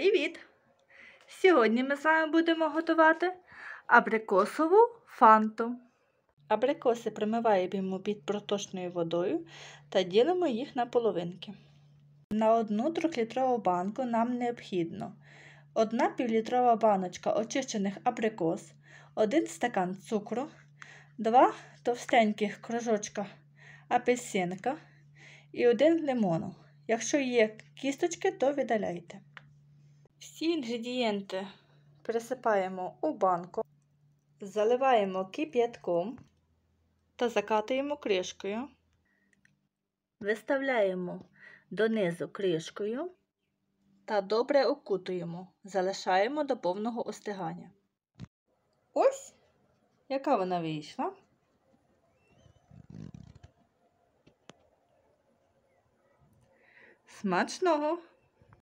Привіт! Сьогодні ми з вами будемо готувати абрикосову фанту. Абрикоси промиваємо під проточною водою та ділимо їх на половинки. На одну 3-літрову банку нам необхідно одна півлітрова баночка очищених абрикос, 1 стакан цукру, 2 товстеньких кружочка апельсинка і 1 лимону. Якщо є кісточки, то віддаляйте. Всі інгредієнти пересипаємо у банку, заливаємо кип'ятком та закатуємо кришкою, виставляємо донизу кришкою та добре окутуємо, залишаємо до повного остигання. Ось яка вона вийшла. Смачного!